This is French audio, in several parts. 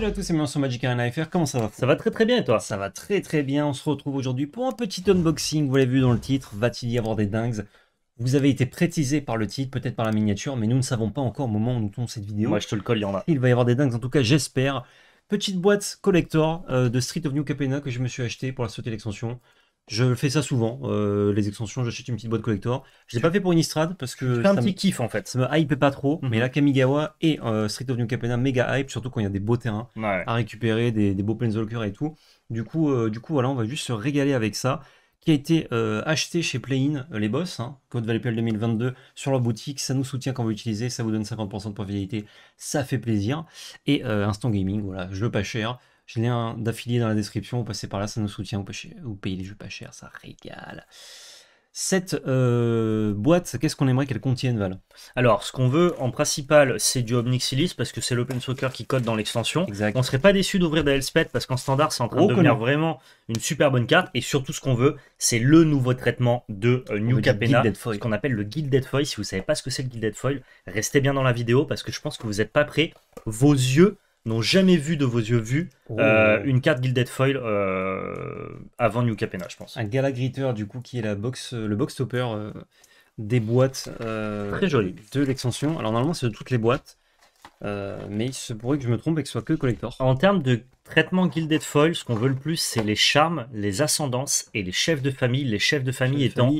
Salut à tous c'est bienvenue sur Magic Arena FR, comment ça va Ça va très très bien et toi Ça va très très bien, on se retrouve aujourd'hui pour un petit unboxing, vous l'avez vu dans le titre, va-t-il y avoir des dingues Vous avez été précisé par le titre, peut-être par la miniature, mais nous ne savons pas encore au moment où nous tournons cette vidéo. Moi je te le colle, il y en a. Il va y avoir des dingues, en tout cas j'espère. Petite boîte collector euh, de Street of New Capena que je me suis acheté pour la sauter l'extension. Je fais ça souvent, euh, les extensions, j'achète une petite boîte collector. Je l'ai pas fait pour Innistrad parce que. C'est un petit kiff en fait. Ça me hype pas trop, mhm. mais là Kamigawa et euh, Street of New Capenna méga hype, surtout quand il y a des beaux terrains à récupérer, des, des beaux planeswalkers et tout. Du coup, euh, du coup, voilà, on va juste se régaler avec ça. Qui a été acheté chez Playin, les boss, hein. Code Valley 2022, sur leur boutique. Ça nous soutient quand vous l'utilisez, ça vous donne 50% de profitabilité, ça fait plaisir. Et Instant Gaming, voilà, je le pas cher j'ai le lien d'affilié dans la description. vous Passez par là, ça nous soutient. Vous, payez, les jeux pas chers, ça régale. Cette euh, boîte, qu'est-ce qu'on aimerait qu'elle contienne, Val Alors, ce qu'on veut en principal, c'est du Omnixilis parce que c'est l'open soccer qui code dans l'extension. On serait pas déçu d'ouvrir des parce qu'en standard, c'est en train de oh, devenir vraiment une super bonne carte. Et surtout, ce qu'on veut, c'est le nouveau traitement de euh, New Capena, ce qu'on appelle le Guilded Foil. Si vous savez pas ce que c'est le Guilded Foil, restez bien dans la vidéo parce que je pense que vous n'êtes pas prêts. Vos yeux n'ont jamais vu de vos yeux vu oh. euh, une carte Gilded Foil euh, avant New Capena, je pense. Un Galagriter, du coup, qui est la box, euh, le box stopper des boîtes Très joli. de l'extension. Alors, normalement, c'est de toutes les boîtes, mais il se pourrait que je me trompe et que ce soit que collector. En termes de traitement Gilded Foil, ce qu'on veut le plus, c'est les charmes, les ascendances et les chefs de famille. Les chefs de famille étant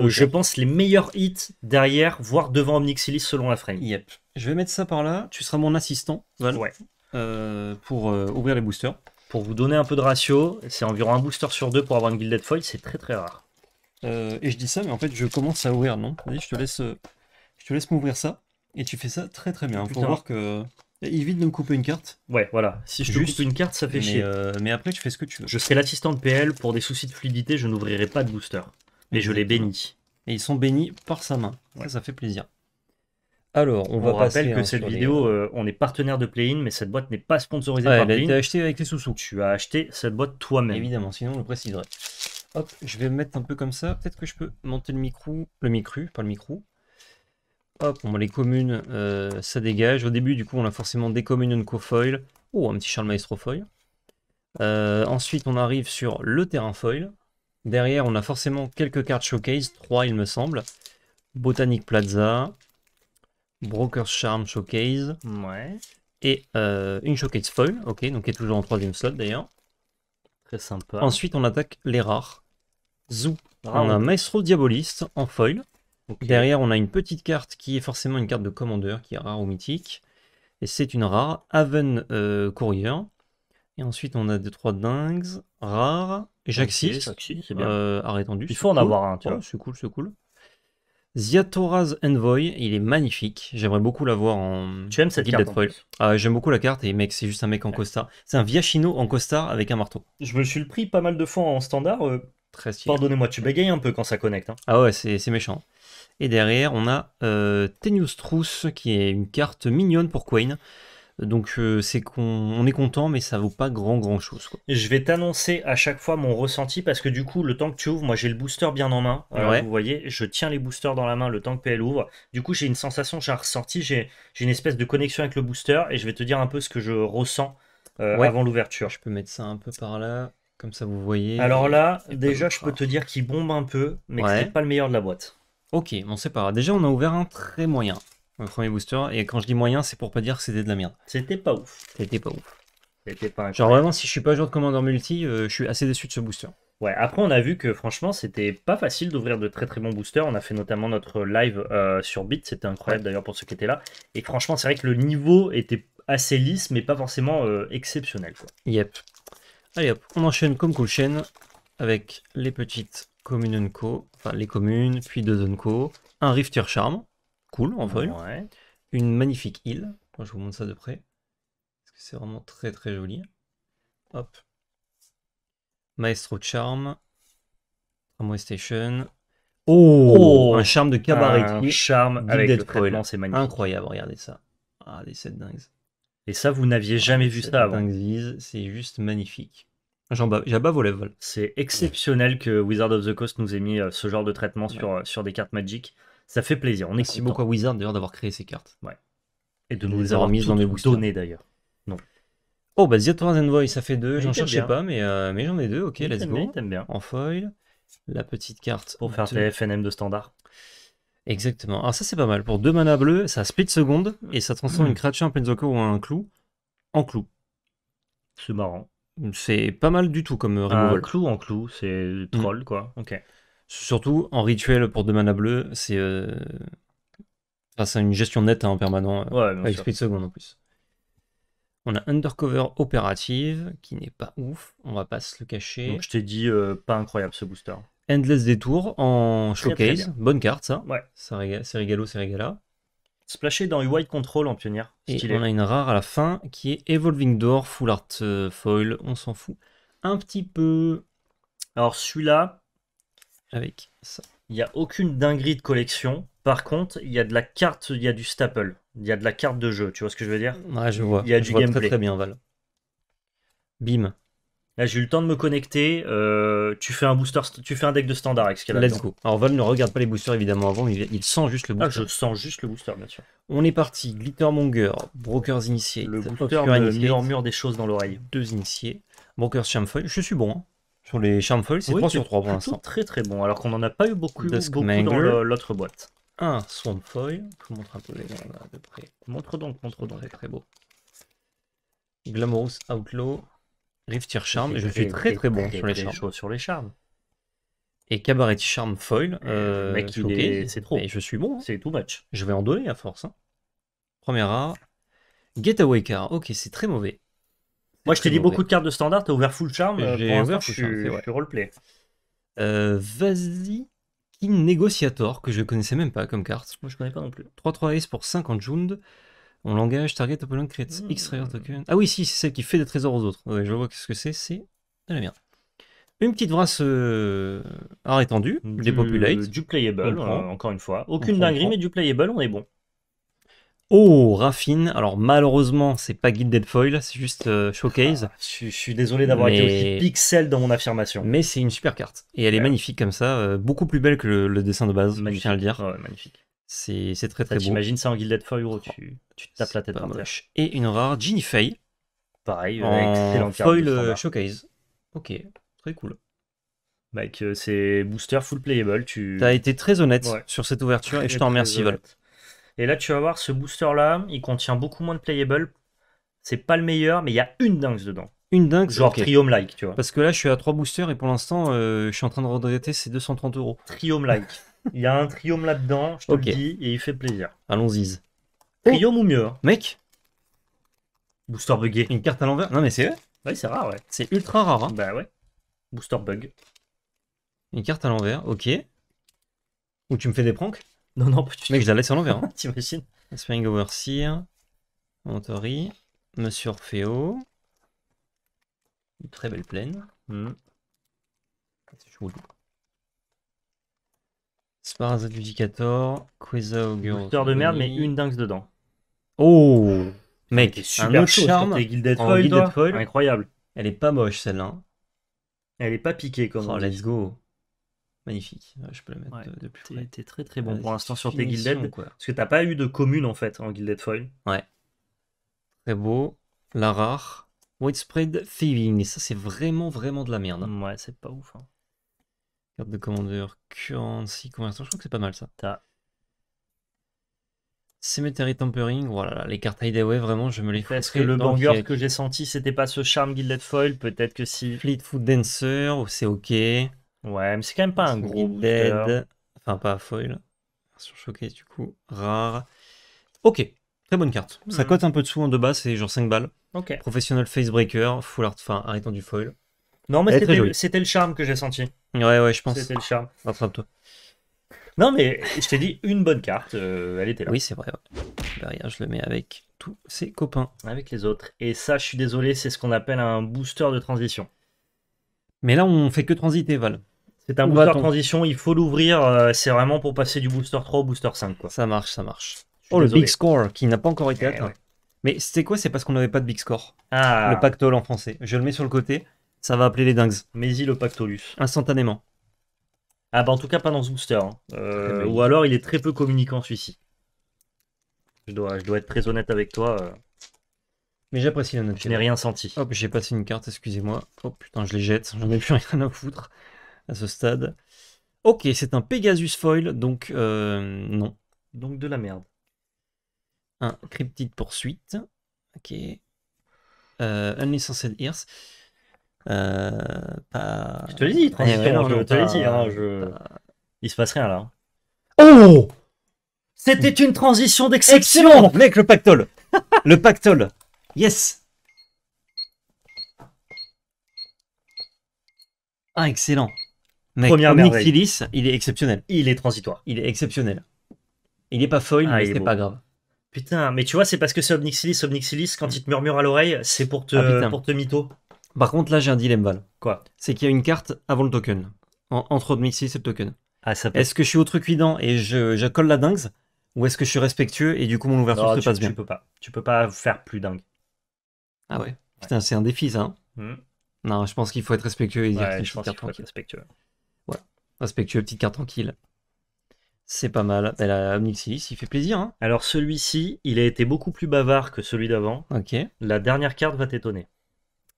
je pense les meilleurs hits derrière, voire devant Omnixilis selon la frame. Yep. Je vais mettre ça par là. Tu seras mon assistant, ouais. Euh, pour euh, ouvrir les boosters. Pour vous donner un peu de ratio, c'est environ un booster sur deux pour avoir une Gilded Foil, c'est très très rare. Euh, et je dis ça, mais en fait, je commence à ouvrir, non je te laisse, je te laisse m'ouvrir ça, et tu fais ça très très bien. Il voir que évite de me couper une carte. Ouais, voilà. Si je te coupe une carte, ça fait chier. mais après, tu fais ce que tu veux. Je serai l'assistant de PL. Pour des soucis de fluidité, je n'ouvrirai pas de booster. Mais je les bénis. Et ils sont bénis par sa main. Ça, fait plaisir. Alors, on, va rappelle que hein, cette vidéo, euh, on est partenaire de Playin, mais cette boîte n'est pas sponsorisée par Playin. Elle a achetée avec les sous-sous. Tu as acheté cette boîte toi-même. Évidemment, sinon on le préciserait. Hop, je vais mettre un peu comme ça. Peut-être que je peux monter le micro, le micro, pas le micro. Hop, on les communes, euh, ça dégage. Au début, du coup, on a forcément des communes co-foil. Oh, un petit Charles Maestro foil. Euh, ensuite, on arrive sur le terrain foil. Derrière, on a forcément quelques cartes showcase, 3 il me semble. Botanic Plaza, Broker's Charm Showcase. Ouais. Et euh, une Showcase Foil, ok, donc qui est toujours en troisième slot d'ailleurs. Très sympa. Ensuite, on attaque les rares. Zoo. on a Maestro Diaboliste en foil. Derrière, on a une petite carte qui est forcément une carte de commandeur, qui est rare ou mythique. Et c'est une rare. Haven Courrier. Euh, Courier. Et ensuite, on a deux trois dingues. rares. Et c'est bien. Euh, il faut en avoir un, tu C'est cool, c'est cool. Ziatora's Envoy, il est magnifique. J'aimerais beaucoup l'avoir en. Tu aimes cette ah, J'aime beaucoup la carte et mec, c'est juste un mec en costa. C'est un Viachino en costa avec un marteau. Je me suis le pris pas mal de fois en standard. Euh, Très Pardonnez-moi, tu bégayes un peu quand ça connecte. Hein. Ah ouais, c'est méchant. Et derrière, on a euh, Tenius qui est une carte mignonne pour Quain. Donc euh, c'est qu'on est content, mais ça vaut pas grand grand chose. Je vais t'annoncer à chaque fois mon ressenti parce que du coup, le temps que tu ouvres, moi j'ai le booster bien en main. Euh, Alors, Vous voyez, je tiens les boosters dans la main le temps que PL ouvre. Du coup, j'ai une sensation, j'ai un ressenti, j'ai une espèce de connexion avec le booster et je vais te dire un peu ce que je ressens euh, avant l'ouverture. Je peux mettre ça un peu par là, comme ça vous voyez. Alors là, déjà, je peux hein. te dire qu'il bombe un peu, mais que c'est pas le meilleur de la boîte. Ok, on sépare, pas. Déjà, on a ouvert un très moyen mon premier booster. Et quand je dis moyen, c'est pour pas dire que c'était de la merde. C'était pas ouf. C'était pas ouf. C'était pas Genre vraiment, si je suis pas joueur de commandeur multi, euh, je suis assez déçu de ce booster. Ouais, après on a vu que franchement c'était pas facile d'ouvrir de très très bons boosters. On a fait notamment notre live euh, sur Beat, c'était incroyable d'ailleurs pour ceux qui étaient là. Et franchement c'est vrai que le niveau était assez lisse mais pas forcément euh, exceptionnel. Quoi. Yep. Allez hop, on enchaîne comme cool chaîne avec les petites communes co, enfin les communes, puis deux unco, un Rifter Charm, cool en vol. Une magnifique île. je vous montre ça de près. Parce que c'est vraiment très très joli. Hop. Maestro Charm. Tramway Station. Oh, Un charme de cabaret, Un charme avec le traitement, c'est Incroyable, regardez ça. Ah, les cette dingue. Et ça, vous n'aviez ah, jamais vu ça avant. C'est juste magnifique. J'abats vos lèvres. C'est exceptionnel que Wizard of the Coast nous ait mis euh, ce genre de traitement sur, euh, sur des cartes Magic. Ça fait plaisir. On est beaucoup à Wizard d'ailleurs d'avoir créé ces cartes. Ouais. Et de nous les avoir mises dans les données d'ailleurs. Non. Oh, bah The Envoy, ça fait deux. Ah, j'en cherchais pas, mais, euh, mais j'en ai deux. Ok, let's go. Bien, bien. En foil. La petite carte. Pour faire tes FNM de standard. Exactement. Alors ah, ça, c'est pas mal. Pour deux mana bleus, ça split seconde et ça transforme une créature, en Planeswalker ou un clou en clou. C'est marrant. C'est pas mal du tout comme euh, removal. Un clou en clou, c'est troll, mm. quoi. Ok. Surtout en rituel pour deux mana bleu c'est euh, enfin, une gestion nette hein, en permanent, ouais, avec Speed seconde en plus. On a Undercover Opérative, qui n'est pas ouf, on va pas se le cacher. Donc, je t'ai dit, euh, pas incroyable ce booster. Endless Détour en showcase, bonne carte ça. Ouais. ça C'est rigolo, c'est régala. Splashé dans White Control en pionnière. Et on a une rare à la fin qui est Evolving Door, Full Art euh, Foil, on s'en fout. Un petit peu. Alors celui-là, avec ça. Il n'y a aucune dinguerie de collection. Par contre, il y a de la carte, il y a du staple, il y a de la carte de jeu. Tu vois ce que je veux dire Ouais, je vois. Il y a du gameplay. Très, très, bien, Val. Bim. Là, j'ai eu le temps de me connecter. Euh, tu fais un booster, tu fais un deck de standard avec ce a Let's go. Alors Val ne regarde pas les boosters évidemment avant, il sent juste le ah, booster. je sens juste le booster, bien sûr. On est parti. Glittermonger, Brokers Initiate. Le booster me mur des choses dans l'oreille. Deux initiés. Brokers Chamfoil. Je suis bon. Hein. Sur les Charm Foils, c'est 3 sur 3 pour l'instant. Très très bon, alors qu'on n'en a pas eu beaucoup, dans l'autre boîte. Un Swamp Foil. Je montre un peu les à peu près. Montre donc, montre donc, c'est très beau. Glamorous Outlaw. Riftier Charm. Je suis très très bon sur les charmes. Et Cabaret Charm Foil. Euh, euh c'est trop. Et je suis bon. Hein. C'est tout match. Je vais en donner à force. Hein. Première rare. Getaway Car. Ok, c'est très mauvais. Moi, je t'ai dit beaucoup de cartes de standard, t'as ouvert full charm. Euh, J'ai ouvert full charm, je, suis roleplay. Euh, Vas-y, King Negotiator, que je connaissais même pas comme carte. Moi, je connais pas non plus. 3-3 Ace pour 50 Jound. On l'engage, target opponent creates hmm. X token. Ah oui, si, c'est celle qui fait des trésors aux autres. je vois ce que c'est, c'est de la merde. Une petite brasse euh, à étendue, du, dépopulate. Du playable, euh, encore une fois. Aucune dinguerie, mais du playable, on est bon. Oh, Raffine. Alors malheureusement, c'est pas dead Foil, c'est juste euh, Showcase. Ah, je, suis désolé d'avoir été aussi pixel dans mon affirmation. Mais c'est une super carte. Et elle est magnifique comme ça, euh, beaucoup plus belle que le, dessin de base, je tiens à le dire. magnifique. C'est très très bah, beau. T'imagines ça en Guilded Foil, tu, te tapes la tête par Et une rare Ginny Fay, Pareil, en excellent Foil euh, Showcase. Ok, très cool. Mec, c'est booster full playable. Tu as été très honnête sur cette ouverture et je t'en remercie, vol et là, tu vas voir, ce booster-là, il contient beaucoup moins de playable. C'est pas le meilleur, mais il y a une dingue dedans. Une dingue Genre okay. like tu vois. Parce que là, je suis à trois boosters et pour l'instant, euh, je suis en train de regretter ces 230 euros. Triome-like. il y a un Triome là-dedans, je te le dis, et il fait plaisir. Allons-y. Triome ou mieux hein. Mec Booster buggé. Une carte à l'envers Non, mais c'est vrai c'est rare, ouais. C'est ultra rare. Hein. Bah ouais. Booster bug. Une carte à l'envers, ok. Ou tu me fais des pranks non, non, pas Mec, je la laisse à l'envers. Hein. T'imagines Aspiring Overseer, Montori, Monsieur Orfeo. Une très belle plaine. Hmm. C'est chaud. Sparaz Adjudicator, Augur. de merde, mais une dingue dedans. Oh Mec, super un autre charme. Gilded Foil, Incroyable. Elle est pas moche celle-là. Elle est pas piquée comme. Oh, let's go. Magnifique, je peux le mettre ouais, euh, de plus T'es très très bon euh, pour l'instant sur tes guilded Parce que t'as pas eu de commune en fait en guilded Foil. Ouais. Très beau. La rare. Widespread feeling Et ça, c'est vraiment vraiment de la merde. Hein. Ouais, c'est pas ouf. Hein. Carte de commandeur, currency, conversion. Je crois que c'est pas mal ça. T'as. Cemetery Tempering. Voilà, oh les cartes Hideaway, vraiment, je me les fais. ce que le banger que j'ai senti, c'était pas ce charme guilded Foil. Peut-être que si. Fleetfoot Dancer, oh, c'est ok. Ouais, mais c'est quand même pas un gros dead, Enfin, pas foil. Sur du coup, rare. Ok, très bonne carte. Ça hmm. cote un peu de sous en deux bas, c'est genre 5 balles. Ok. Professionnel Facebreaker, full art, enfin, arrêtant du foil. Non, mais c'était le charme que j'ai senti. Ouais, ouais, je pense. C'était le charme. toi Non, mais je t'ai dit une bonne carte, euh, elle était là. Oui, c'est vrai. Derrière, je le mets avec tous ses copains. Avec les autres. Et ça, je suis désolé, c'est ce qu'on appelle un booster de transition. Mais là, on fait que transiter, Val. C'est un booster transition, il faut l'ouvrir. Euh, c'est vraiment pour passer du booster 3 au booster 5. Quoi. Ça marche, ça marche. Oh, le big score qui n'a pas encore été eh Mais c'est quoi C'est parce qu'on n'avait pas de big score. Ah. Le pactole en français. Je le mets sur le côté. Ça va appeler les dingues. Mais-y le pactolus. Instantanément. Ah bah en tout cas pas dans ce booster. Hein. Euh, ou alors il est très peu communicant celui-ci. Je dois, je dois être très honnête avec toi. Euh. Mais j'apprécie la note. Je n'ai rien senti. Hop, j'ai passé une carte, excusez-moi. Oh putain, je les jette, j'en ai plus rien à foutre à ce stade. Ok, c'est un Pegasus Foil, donc euh, non. Donc de la merde. Un Cryptid Poursuite. Ok. Euh, Unlicensed Ears. Euh, pas... Je te l'ai dit, Il se passe rien là. Oh C'était une transition d'exception Mec, le pactole Le pactole Yes Ah, excellent Mec, Première il est exceptionnel. Il est transitoire. Il est exceptionnel. Il n'est pas foil, ah, mais c'est pas grave. Putain, mais tu vois, c'est parce que c'est Omnixilis Omnixilis quand mm. il te murmure à l'oreille, c'est ah, pour te, mytho. Par contre, là, j'ai un dilemme, Val. Quoi C'est qu'il y a une carte avant le token. entre Omnixilis et le token. Ah, ça Est-ce que je suis au truc et je, colle la dingue Ou est-ce que je suis respectueux et du coup, mon ouverture se passe tu bien peux pas. Tu peux pas faire plus dingue. Ah ouais. Putain, c'est un défi, ça. Hein. Hmm. non, je pense qu'il faut être respectueux et que je pense respectueux. Respectueux, petite carte tranquille. C'est pas mal. Ben, la euh, Omnixilis, il fait plaisir. Hein. Alors celui-ci, il a été beaucoup plus bavard que celui d'avant. Ok. La dernière carte va t'étonner.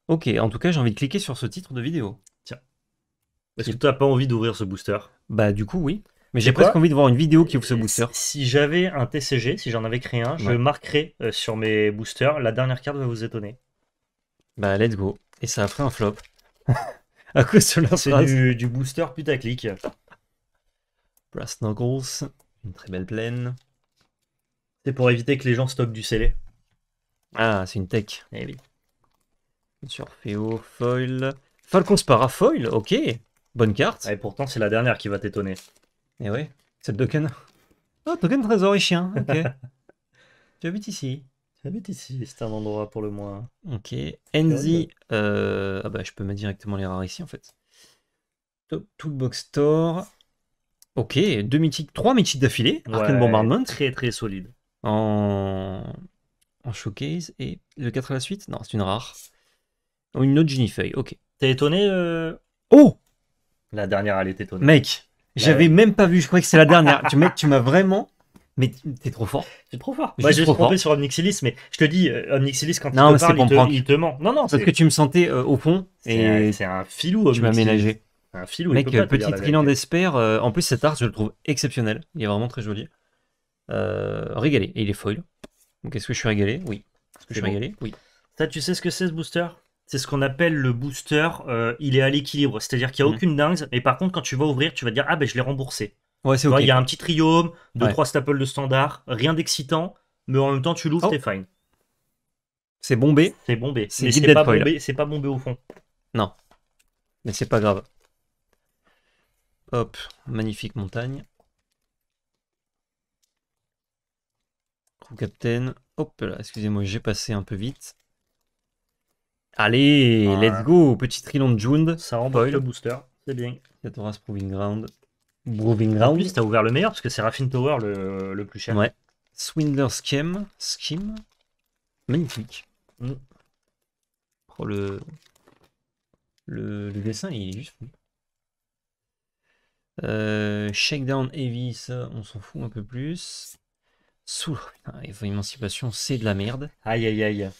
Ok, en tout cas, j'ai envie de cliquer sur ce titre de vidéo. Tiens. Est-ce que tu n'as pas envie d'ouvrir ce booster Bah du coup, oui. Mais j'ai presque envie de voir une vidéo qui ouvre ce euh, booster. Si j'avais un TCG, si j'en avais créé un, je marquerais euh, sur mes boosters, la dernière carte va vous étonner. Bah let's go. Et ça ferait un flop. à cause de C'est du, booster putaclic. Brass Knuckles, une très belle plaine. C'est pour éviter que les gens stockent du scellé. Ah, c'est une tech. Eh oui. Surfeo, foil. Falcon foil ok. Bonne carte. Et pourtant, c'est la dernière qui va t'étonner. Eh oui c'est le token. Oh, token trésor et chien, ok. tu habites ici. J'habite ici, c'est un endroit pour le moins. Ok. Enzi, euh, ah bah, je peux mettre directement les rares ici en fait. Top Toolbox Store. Ok, deux mythiques, trois mythiques d'affilée. Arcane Bombardment. Très très solide. En... en showcase. Et le 4 à la suite Non, c'est une rare. Oh, une autre Feuille, ok. T'es étonné euh? Oh La dernière, elle est étonnée. Mec, j'avais même pas vu, je croyais que c'est la dernière. mec, tu m'as vraiment mais t'es trop fort. T'es trop fort. je suis trompé sur Omnixilis, mais je te dis, euh, Omnixilis, quand tu il te parle, il te, ment. Non, non, Parce que tu me sentais euh, au fond. Et c'est un, filou, Tu m'as ménagé. Un filou, Mec, il peut petit trillant d'espère. Euh, en plus, cet art, je le trouve exceptionnel. Il est vraiment très joli. régalé. Et il est foil. Donc, est-ce que je suis régalé Oui. Est-ce que je suis régalé Oui. Ça, tu sais ce que c'est, ce booster c'est ce qu'on appelle le booster, il est à l'équilibre, c'est-à-dire qu'il n'y a mhm. aucune dingue, mais par contre quand tu vas ouvrir, tu vas dire ah ben je l'ai remboursé. Ouais, c'est ok. Il y a un petit triome, 2 3 trois staples de standard, rien d'excitant, mais en même temps, tu l'ouvres, oh. t'es fine. C'est bombé. C'est bombé. C'est pas bombé. C'est pas bombé au fond. Non. Mais c'est pas grave. Hop, magnifique montagne. Captain. Hop là, excusez-moi, j'ai passé un peu vite. Allez, let's go, petit trilon de Jund. Ça remporte le booster, c'est bien. Yatoras Proving Ground moving Ground. En ouvert le meilleur parce que c'est Raffin Tower le, le plus cher. Ouais. Swindler Scheme. Scheme. Magnifique. Mm. Oh, le... le... dessin, il est juste fou. Euh, Shakedown Heavy, on s'en fout un peu plus. Soul, émancipation, c'est de la merde. Aïe aïe aïe.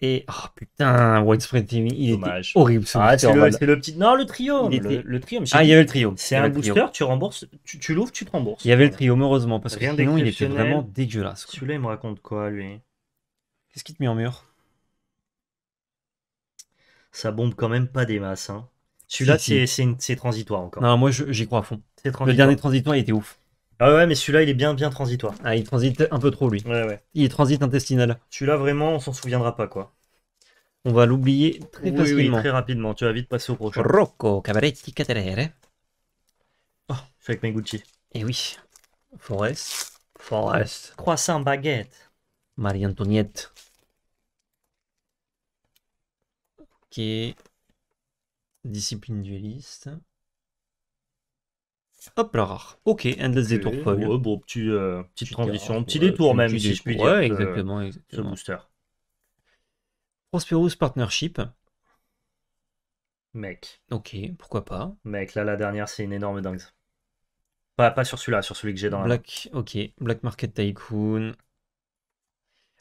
Et oh putain, Widespread Team, il est était horrible. Ah, c'est le, petit. Non, le trio. Le, ah, il y avait le trio. C'est un booster, tu rembourses, tu, l'ouvres, tu te rembourses. Il y avait le trio, heureusement, parce que sinon il était vraiment dégueulasse. Celui-là, il me raconte quoi, lui Qu'est-ce qu'il te met en mur Ça bombe quand même pas des masses. Hein. Celui-là, c'est transitoire encore. Non, moi, j'y crois à fond. Le dernier transitoire, il était ouf. Ah ouais, mais celui-là, il est bien, bien transitoire. Ah, il transite un peu trop, lui. Ouais, ouais. Il est transit intestinal. Celui-là, vraiment, on s'en souviendra pas, quoi. On va l'oublier très très rapidement. Tu vas vite passer au prochain. Rocco Cabaretti Caterere. Oh, je suis avec mes Gucci. Eh oui. Forest. Forest. Croissant baguette. Marie-Antoinette. Ok. Discipline du liste. Hop là. rare. Ok, un des détours Ouais, bon, petit, euh, petite transition, petit détour même, si je puis dire. Ouais, exactement, Ce booster. Prosperous Partnership. Mec. Ok, pourquoi pas. Mec, là, la dernière, c'est une énorme dingue. Pas, sur celui-là, sur celui que j'ai dans Black, Ok, Black Market Tycoon.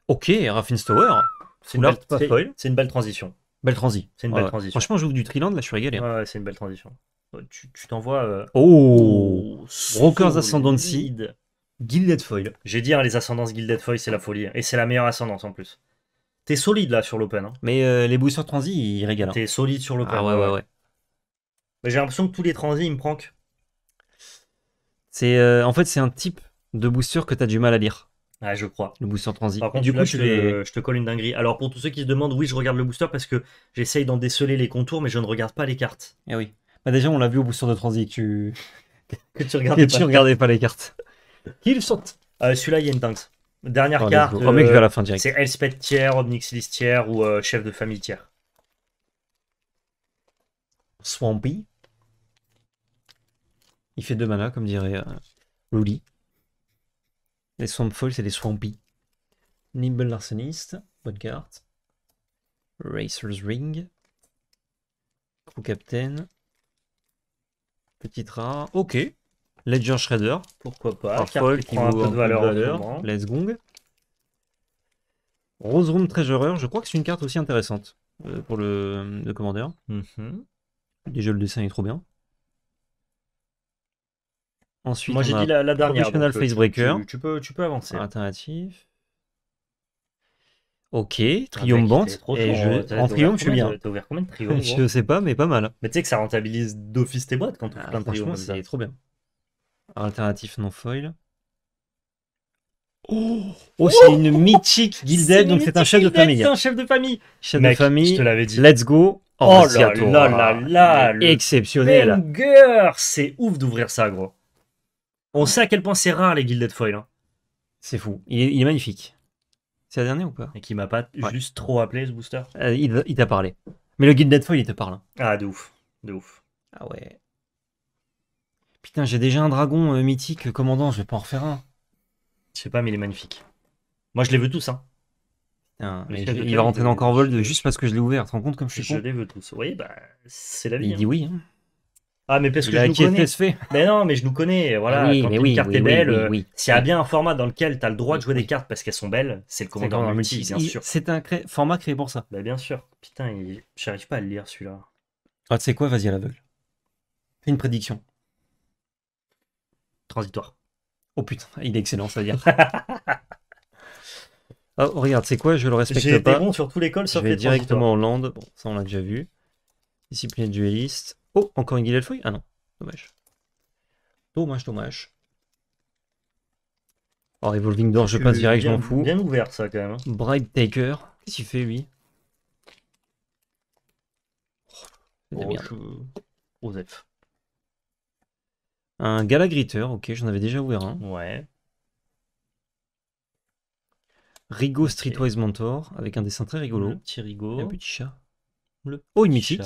Ok, Raffin Tower. C'est une, belle, une belle transition. Belle transi. C'est une belle transition. Franchement, je joue du Triland, là, je suis régalé. Hein. Ouais, c'est une belle transition. Euh, tu t'envoies. Euh, oh Brokers Ascendancy, Gilded Foil. J'ai dit, hein, les ascendances Gilded Foil, c'est la folie. Et c'est la meilleure ascendance en plus. T'es solide là sur l'open. Hein. Mais euh, les boosters transi, ils régalent. Hein. T'es solide sur l'open. Ah ouais, ouais, ouais. Mais J'ai l'impression que tous les transi ils me prankent. C'est, en fait, c'est un type de booster que t'as du mal à lire, Ouais, je crois. le booster transi. Par contre, du coup, je, te, colle une dinguerie. Alors, pour tous ceux qui se demandent, oui, je regarde le booster parce que j'essaye d'en déceler les contours, mais je ne regarde pas les cartes. Eh oui. Bah, déjà, on l'a vu au booster de transit, tu... que tu regardais, pas, pas, les cartes. Qu'ils sont euh, Celui-là, il y a une tank. Dernière oh, carte. Oh, euh, c'est Elspeth tiers, Obnixilis tiers ou euh, chef de famille tier. Swampy. Il fait deux mana, comme dirait Ruli. Les Swampfall, c'est des Swampy. Nimble Larceniste, bonne carte. Racer's Ring. Crew Captain. Petit train. Ok. Ledger Shredder. Pourquoi pas. Parfois, qui prend un peu de valeur. Let's Gong. Rose Room Treasurer. Je crois que c'est une carte aussi intéressante euh, pour le, commandeur. Mhm. Déjà, le dessin est trop bien. Ensuite, Moi, j'ai dit la, dernière. Euh, tu, tu, peux, tu peux avancer. Alternatif. Ok, triomphante. Eh, et En triomphe, je suis bien. T'as ouvert combien de Je sais pas, mais pas mal. Mais tu sais que ça rentabilise d'office tes boîtes quand tu ah, plein de triomphe, C'est trop bien. Alternatif non foil. Oh, oh, oh c'est une mythique Guilded, donc c'est un chef de famille. C'est un chef de famille. Chef de famille. Je te l'avais dit. Let's go. Oh, oh là, là là Exceptionnel. C'est ouf d'ouvrir ça, gros. On sait à quel point c'est rare les Gilded Foil. Hein. C'est fou. il est magnifique. C'est la dernière ou pas Et qui m'a pas juste trop appelé ce booster euh, Il, t'a parlé. Mais le guide Deadfall, il te parle. Hein. Ah, de ouf. De ouf. Ah ouais. Putain, j'ai déjà un dragon euh, mythique euh, commandant, je vais pas en refaire un. Je sais pas, mais il est magnifique. Moi, je les veux tous, hein. il va rentrer dans Corvold juste parce que je l'ai ouvert. Tu te rends compte comme je suis Je les veux tous. Oui, bah, c'est la vie. Il dit hein. oui. Hein. Ah, mais parce que je nous connais. E. Mais non, mais je nous connais. Voilà, ah oui, quand une carte est belle, euh, s'il y a bien un format dans lequel tu as le droit de jouer des cartes parce qu'elles sont belles, c'est le commandant multi, bien sûr. C'est un format créé pour ça. Bah, bien sûr. Putain, j'arrive pas à le lire celui-là. Ah, tu sais quoi, vas-y à l'aveugle. Fais une prédiction. Transitoire. Oh putain, il est excellent, ça veut dire. oh, regarde, c'est quoi, je le respecte pas. J'ai bon sur tous les Je directement en lande, bon, ça on l'a déjà vu. Discipline dueliste. Oh, encore une guillet de Ah non, dommage. Dommage, dommage. Oh, Evolving Door, je passe direct, je m'en fous. Bien ouvert ça quand même. Hein. Bride Taker, qu'est-ce qu'il fait lui oh, je... Un Galagritter, ok, j'en avais déjà ouvert un. Ouais. Rigo Streetwise Mentor, avec un dessin très rigolo. petit Rigo. petit chat. Oh, une mythique.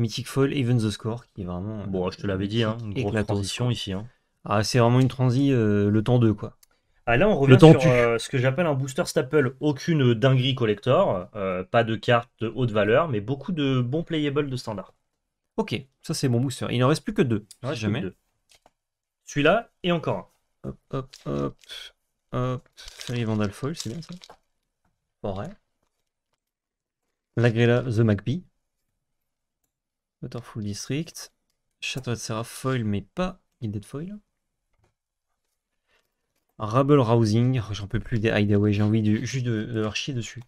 Mythic Fall, Even the Score, qui est vraiment. Euh, bon, je te l'avais dit, hein, une grosse transition ici. Hein. Ah, c'est vraiment une transi euh, le temps 2, quoi. Ah, là, on revient sur euh, ce que j'appelle un booster staple. Aucune dinguerie collector, pas de cartes de haute valeur, mais beaucoup de bons playables de standard. Ok, ça c'est mon booster. Il n'en reste plus que deux, jamais. Celui-là et encore un. Hop, hop, hop. Hop. Vandal Fall, c'est bien ça. ouais. L'Agrela The Magpie. Waterfall District. Château de Seraph foil, mais pas Gilded Foil. Rubble Rousing. Oh, j'en peux plus des Hideaway, j'ai envie de, juste de, leur chier dessus.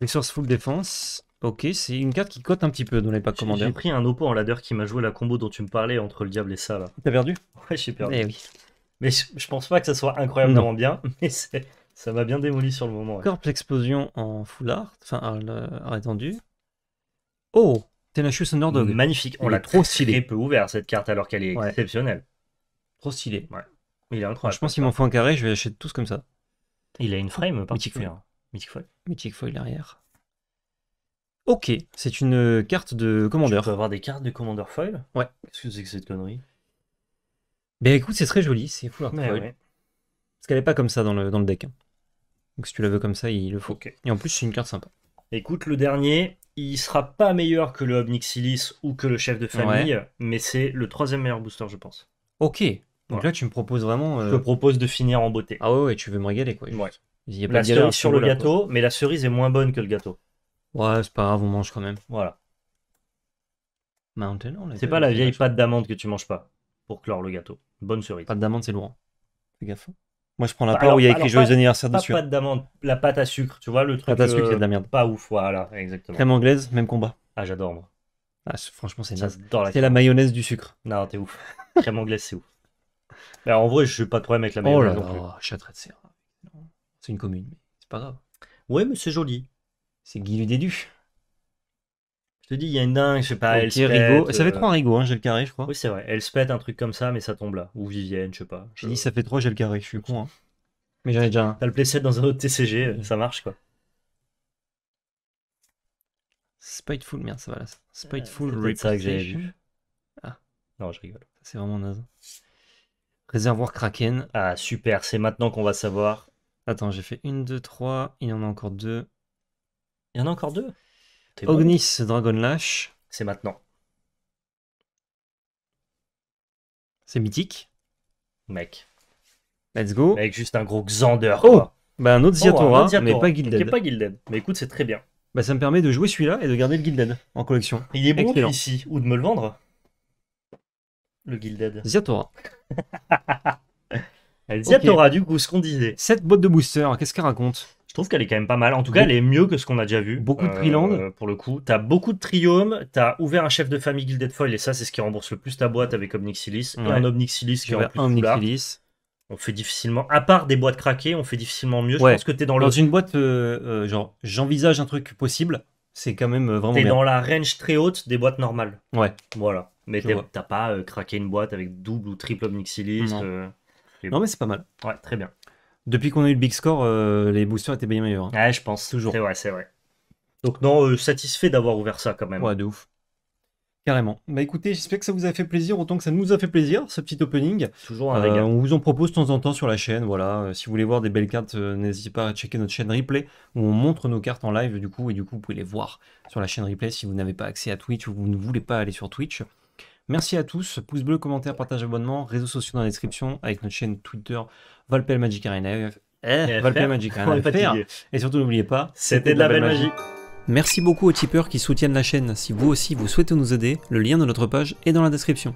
Resourceful Defense. Ok, c'est une carte qui cote un petit peu dans les packs commandés. J'ai pris un oppo en ladder qui m'a joué la combo dont tu me parlais entre le diable et ça là. T'as perdu Ouais, j'ai perdu. Eh mais je, pense pas que ça soit incroyablement bien, mais ça m'a bien démoli sur le moment. Corp Explosion en full art, enfin art étendu. Oh, Tenacious Underdog. Magnifique. On l'a trop stylé. peu ouvert cette carte alors qu'elle est exceptionnelle. Trop stylé. Ouais. Il est incroyable. je pense qu'il m'en faut un carré, je vais acheter tous comme ça. Il a une frame particulière. Mythic Foil. Mythic Foil derrière. Ok, c'est une euh, carte de Tu peux avoir des cartes de commandeur Foil Ouais. Qu'est-ce que c'est que cette connerie Ben écoute, c'est très joli, c'est full art foil. ouais. Parce qu'elle est pas comme ça dans le, dans le deck. Hein. Donc si tu la veux comme ça, il le faut. Et en plus, c'est une carte sympa. Écoute, le dernier, il sera pas meilleur que le Obnixilis ou que le chef de famille, mais c'est le troisième meilleur booster, je pense. Ok. Donc là, tu me proposes vraiment. Je euh, te propose de finir en beauté. Ah ouais, tu veux me régaler, quoi. Ouais. Il a pas la cerise sur le gâteau, mais la cerise est moins bonne que le gâteau. Ouais, c'est pas grave, on mange quand même. Voilà. Mountain, C'est pas la vieille pâte d'amande que tu manges pas pour clore le gâteau. Bonne cerise. Pâte d'amande, c'est lourd. Fais gaffe. Hein. Moi, je prends la bah, part où il y a écrit Joyeux anniversaire dessus. Pas d'amande, la pâte à sucre, tu vois, le truc. Pâte à sucre, euh, de la merde. Pas ouf, voilà, exactement. Crème anglaise, même combat. Ah, j'adore, moi. Ah, franchement, c'est naze. C'est la mayonnaise du sucre. Non, t'es ouf. Crème anglaise, c'est ouf. Bah, en vrai, je n'ai pas de problème avec la oh mayonnaise. Oh là là, châteret de serre. C'est une commune, mais c'est pas grave. Ouais, mais c'est joli. C'est Guy Dédu. Je te dis, il y a une dingue, je sais pas. Elspeth, Rigaud. Ça fait 3 euh, Rigaud, hein, j'ai le carré, je crois. Oui, c'est vrai. Elle Elspeth, un truc comme ça, mais ça tombe là. Ou Vivienne, je sais pas. Je J'ai dis, ça fait 3, j'ai le carré, je suis con. Hein. Mais j'en ai déjà un. T'as le playset dans un autre TCG, euh, ça marche quoi. Spiteful, merde, ça va là. Euh, Spiteful C'est ça vu. Ah. Non, je rigole. C'est vraiment naze. Réservoir Kraken. Ah, super, c'est maintenant qu'on va savoir. Attends, j'ai fait 1, 2, 3, Il y en a encore deux. Il y en a encore deux Ognis Dragon C'est maintenant. C'est mythique. Mec. Let's go. Avec juste un gros Xander. Oh quoi. Bah un autre oh, Ziatora, mais pas Gilded. Mais écoute, c'est très bien. Bah ça me permet de jouer celui-là et de garder le Gilded en collection. Il est bon ici, ou de me le vendre. Le Gilded. Ziatora. Ziatora, du coup, ce qu'on disait. Cette boîte de booster, qu'est-ce qu'elle raconte je trouve qu'elle est quand même pas mal. En tout cas, elle est mieux que ce qu'on a déjà vu. Beaucoup de euh, Triland. Euh, pour le coup, t'as beaucoup de tu t'as ouvert un chef de famille Gilded Foil, et ça, c'est ce qui rembourse le plus ta boîte avec Omnixilis. Et un Omnixilis qui en plus un Omnixilis. On fait difficilement, à part des boîtes craquées, on fait difficilement mieux. Je pense que t'es dans le. Dans une boîte, euh, genre, j'envisage un truc possible, c'est quand même vraiment. T'es dans la range très haute des boîtes normales. Ouais. Voilà. Mais t'as pas craqué une boîte avec double ou triple Omnixilis. Non. non, mais c'est pas mal. Ouais, très bien. Depuis qu'on a eu le big score, euh, les boosters étaient bien meilleurs. Hein. Ouais, je pense. Toujours. C'est vrai, c'est vrai. Donc non, euh, satisfait d'avoir ouvert ça quand même. Ouais, de ouf. Carrément. Bah écoutez, j'espère que ça vous a fait plaisir, autant que ça nous a fait plaisir, ce petit opening. Toujours un euh, on vous en propose de temps en temps sur la chaîne, voilà. Si vous voulez voir des belles cartes, n'hésitez pas à checker notre chaîne replay, où on montre nos cartes en live, du coup, et du coup, vous pouvez les voir sur la chaîne replay si vous n'avez pas accès à Twitch ou vous ne voulez pas aller sur Twitch. Merci à tous. Pouce bleu, commentaire, partage, abonnement, réseaux sociaux dans la description avec notre chaîne Twitter Valpel Magic Arena. Et surtout, n'oubliez pas, c'était de la belle magie. magie. Merci beaucoup aux tipeurs qui soutiennent la chaîne. Si vous aussi vous souhaitez nous aider, le lien de notre page est dans la description.